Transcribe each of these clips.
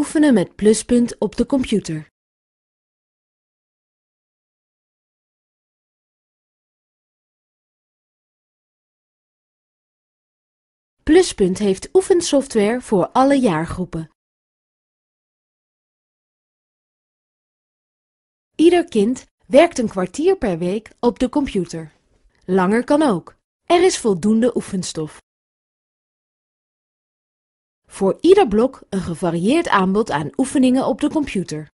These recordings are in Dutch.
Oefenen met pluspunt op de computer. Pluspunt heeft oefensoftware voor alle jaargroepen. Ieder kind werkt een kwartier per week op de computer. Langer kan ook. Er is voldoende oefenstof. Voor ieder blok een gevarieerd aanbod aan oefeningen op de computer.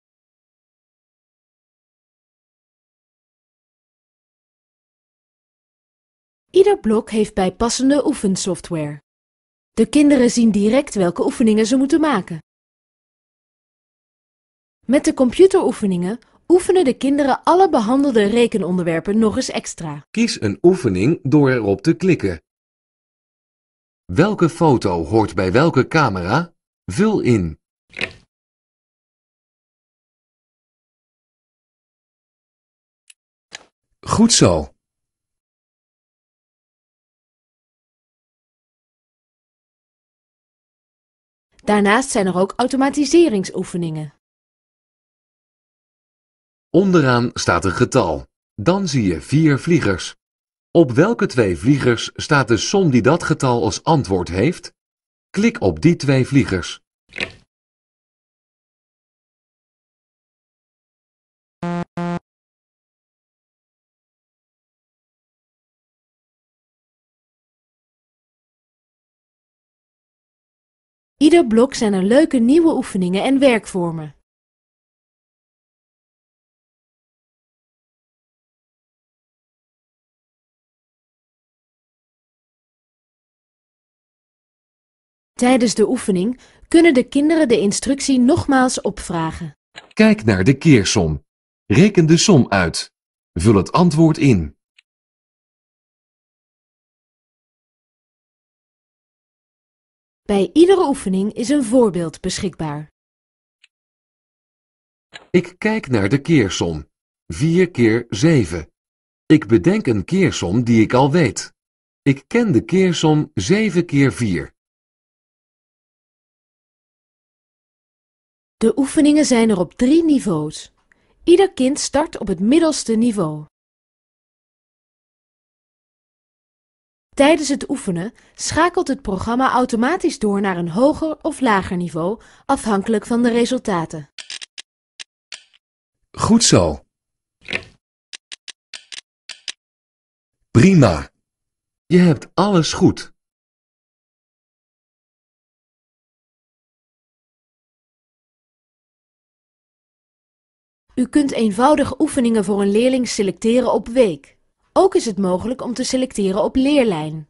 Ieder blok heeft bijpassende oefensoftware. De kinderen zien direct welke oefeningen ze moeten maken. Met de computeroefeningen oefenen de kinderen alle behandelde rekenonderwerpen nog eens extra. Kies een oefening door erop te klikken. Welke foto hoort bij welke camera? Vul in. Goed zo. Daarnaast zijn er ook automatiseringsoefeningen. Onderaan staat een getal. Dan zie je vier vliegers. Op welke twee vliegers staat de som die dat getal als antwoord heeft? Klik op die twee vliegers. Ieder blok zijn er leuke nieuwe oefeningen en werkvormen. Tijdens de oefening kunnen de kinderen de instructie nogmaals opvragen. Kijk naar de keersom. Reken de som uit. Vul het antwoord in. Bij iedere oefening is een voorbeeld beschikbaar. Ik kijk naar de keersom. 4 keer 7. Ik bedenk een keersom die ik al weet. Ik ken de keersom 7 keer 4. De oefeningen zijn er op drie niveaus. Ieder kind start op het middelste niveau. Tijdens het oefenen schakelt het programma automatisch door naar een hoger of lager niveau, afhankelijk van de resultaten. Goed zo. Prima. Je hebt alles goed. U kunt eenvoudige oefeningen voor een leerling selecteren op week. Ook is het mogelijk om te selecteren op leerlijn.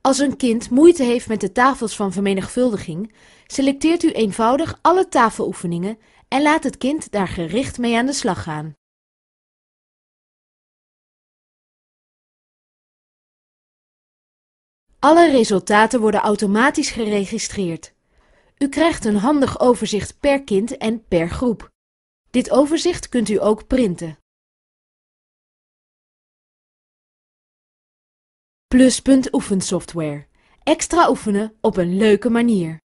Als een kind moeite heeft met de tafels van vermenigvuldiging, selecteert u eenvoudig alle tafeloefeningen en laat het kind daar gericht mee aan de slag gaan. Alle resultaten worden automatisch geregistreerd. U krijgt een handig overzicht per kind en per groep. Dit overzicht kunt u ook printen. Pluspunt oefensoftware. Extra oefenen op een leuke manier.